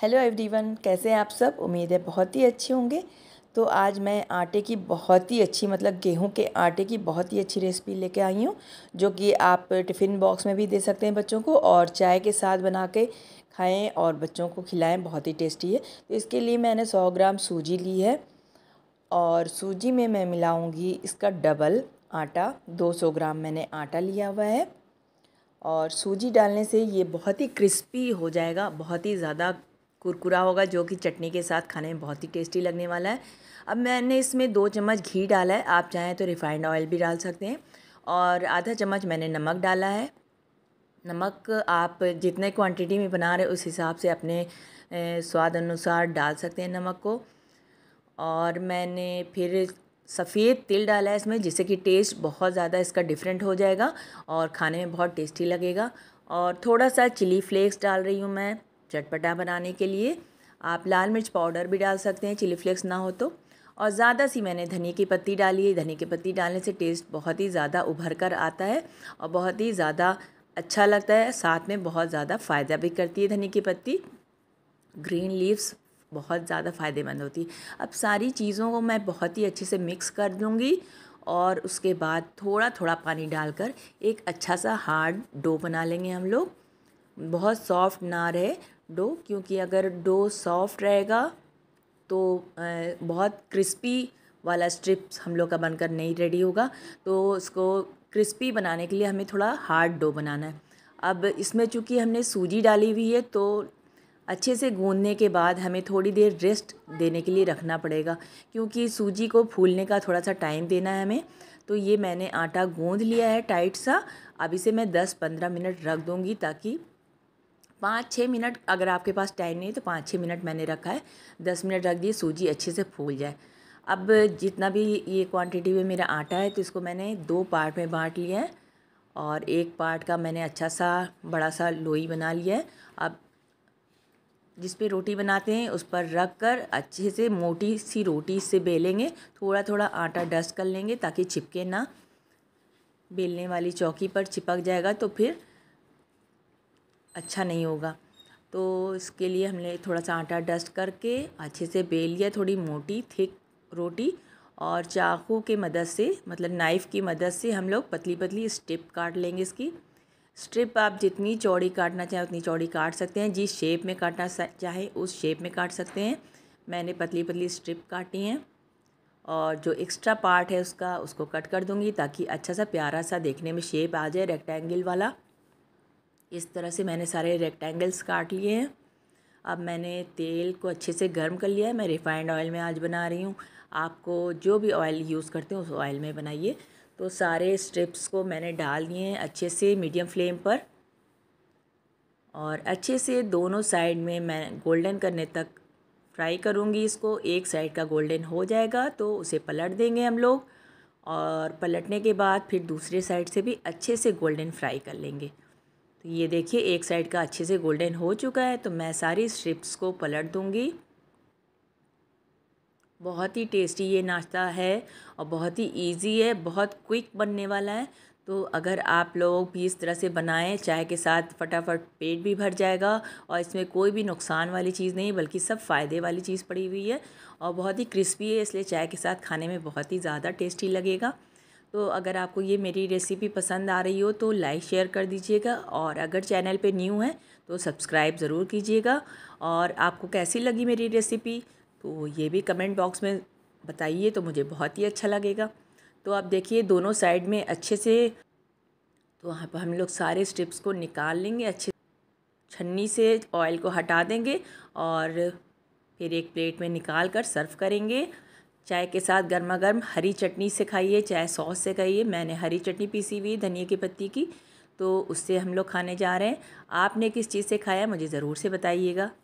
hello everyone कैसे हैं आप सब उम्मीद है बहुत ही अच्छे होंगे तो आज मैं आटे की बहुत ही अच्छी मतलब गेहूं के आटे की बहुत ही अच्छी रेसिपी लेके आई हूँ जो कि आप टिफ़िन बॉक्स में भी दे सकते हैं बच्चों को और चाय के साथ बना के खाएं और बच्चों को खिलाएं बहुत ही टेस्टी है तो इसके लिए मैंने सौ ग्राम सूजी ली है और सूजी में मैं मिलाऊँगी इसका डबल आटा दो सौ ग्राम मैंने आटा लिया हुआ है और सूजी डालने से ये बहुत ही क्रिस्पी हो जाएगा बहुत ही ज़्यादा कुरकुरा होगा जो कि चटनी के साथ खाने में बहुत ही टेस्टी लगने वाला है अब मैंने इसमें दो चम्मच घी डाला है आप चाहें तो रिफ़ाइंड ऑयल भी डाल सकते हैं और आधा चम्मच मैंने नमक डाला है नमक आप जितने क्वांटिटी में बना रहे उस हिसाब से अपने स्वाद अनुसार डाल सकते हैं नमक को और मैंने फिर सफ़ेद तिल डाला है इसमें जिससे कि टेस्ट बहुत ज़्यादा इसका डिफरेंट हो जाएगा और खाने में बहुत टेस्टी लगेगा और थोड़ा सा चिली फ्लेक्स डाल रही हूँ मैं चटपटा बनाने के लिए आप लाल मिर्च पाउडर भी डाल सकते हैं चिली फ्लेक्स ना हो तो और ज़्यादा सी मैंने धनिया की पत्ती डाली है धनिया की पत्ती डालने से टेस्ट बहुत ही ज़्यादा उभर कर आता है और बहुत ही ज़्यादा अच्छा लगता है साथ में बहुत ज़्यादा फ़ायदा भी करती है धनिया की पत्ती ग्रीन लीव्स बहुत ज़्यादा फ़ायदेमंद होती है अब सारी चीज़ों को मैं बहुत ही अच्छे से मिक्स कर दूँगी और उसके बाद थोड़ा थोड़ा पानी डालकर एक अच्छा सा हार्ड डो बना लेंगे हम लोग बहुत सॉफ्ट ना रहे डो क्योंकि अगर डो सॉफ्ट रहेगा तो बहुत क्रिस्पी वाला स्ट्रिप्स हम लोग का बनकर नहीं रेडी होगा तो उसको क्रिस्पी बनाने के लिए हमें थोड़ा हार्ड डो बनाना है अब इसमें चूँकि हमने सूजी डाली हुई है तो अच्छे से गूंदने के बाद हमें थोड़ी देर रेस्ट देने के लिए रखना पड़ेगा क्योंकि सूजी को फूलने का थोड़ा सा टाइम देना है हमें तो ये मैंने आटा गूंद लिया है टाइट सा अब इसे मैं 10-15 मिनट रख दूँगी ताकि पाँच छः मिनट अगर आपके पास टाइम नहीं तो पाँच छः मिनट मैंने रखा है दस मिनट रख दिए सूजी अच्छे से फूल जाए अब जितना भी ये क्वांटिटी में मेरा आटा है तो इसको मैंने दो पार्ट में बांट लिया है और एक पार्ट का मैंने अच्छा सा बड़ा सा लोई बना लिया है अब जिस पे रोटी बनाते हैं उस पर रख कर अच्छे से मोटी सी रोटी से बेलेंगे थोड़ा थोड़ा आटा डस्ट कर लेंगे ताकि चिपके ना बेलने वाली चौकी पर चिपक जाएगा तो फिर अच्छा नहीं होगा तो इसके लिए हमने थोड़ा सा आटा डस्ट करके अच्छे से बेल लिया थोड़ी मोटी थिक रोटी और चाकू की मदद से मतलब नाइफ़ की मदद से हम लोग पतली पतली स्ट्रिप काट लेंगे इसकी स्ट्रिप आप जितनी चौड़ी काटना चाहें उतनी चौड़ी काट सकते हैं जिस शेप में काटना चाहें उस शेप में काट सकते हैं मैंने पतली पतली स्ट्रिप काटी हैं और जो एक्स्ट्रा पार्ट है उसका उसको कट कर दूंगी ताकि अच्छा सा प्यारा सा देखने में शेप आ जाए रेक्टेंगल वाला इस तरह से मैंने सारे रेक्टेंगल्स काट लिए हैं अब मैंने तेल को अच्छे से गर्म कर लिया है मैं रिफ़ाइंड ऑयल में आज बना रही हूँ आपको जो भी ऑयल यूज़ करते हो उस ऑयल में बनाइए तो सारे स्ट्रिप्स को मैंने डाल दिए हैं अच्छे से मीडियम फ्लेम पर और अच्छे से दोनों साइड में मैं गोल्डन करने तक फ्राई करूँगी इसको एक साइड का गोल्डन हो जाएगा तो उसे पलट देंगे हम लोग और पलटने के बाद फिर दूसरे साइड से भी अच्छे से गोल्डन फ्राई कर लेंगे तो ये देखिए एक साइड का अच्छे से गोल्डन हो चुका है तो मैं सारी स्ट्रिप्स को पलट दूँगी बहुत ही टेस्टी ये नाश्ता है और बहुत ही इजी है बहुत क्विक बनने वाला है तो अगर आप लोग भी इस तरह से बनाएं चाय के साथ फटाफट पेट भी भर जाएगा और इसमें कोई भी नुकसान वाली चीज़ नहीं बल्कि सब फ़ायदे वाली चीज़ पड़ी हुई है और बहुत ही क्रिस्पी है इसलिए चाय के साथ खाने में बहुत ही ज़्यादा टेस्टी लगेगा तो अगर आपको ये मेरी रेसिपी पसंद आ रही हो तो लाइक शेयर कर दीजिएगा और अगर चैनल पे न्यू है तो सब्सक्राइब ज़रूर कीजिएगा और आपको कैसी लगी मेरी रेसिपी तो ये भी कमेंट बॉक्स में बताइए तो मुझे बहुत ही अच्छा लगेगा तो आप देखिए दोनों साइड में अच्छे से तो वहाँ पर हम लोग सारे स्ट्रिप्स को निकाल लेंगे अच्छे छन्नी से ऑयल को हटा देंगे और फिर एक प्लेट में निकाल कर सर्व करेंगे चाय के साथ गर्मा गर्म हरी चटनी से खाइए चाय सॉस से खाइए मैंने हरी चटनी पीसी हुई धनिया की पत्ती की तो उससे हम लोग खाने जा रहे हैं आपने किस चीज़ से खाया मुझे ज़रूर से बताइएगा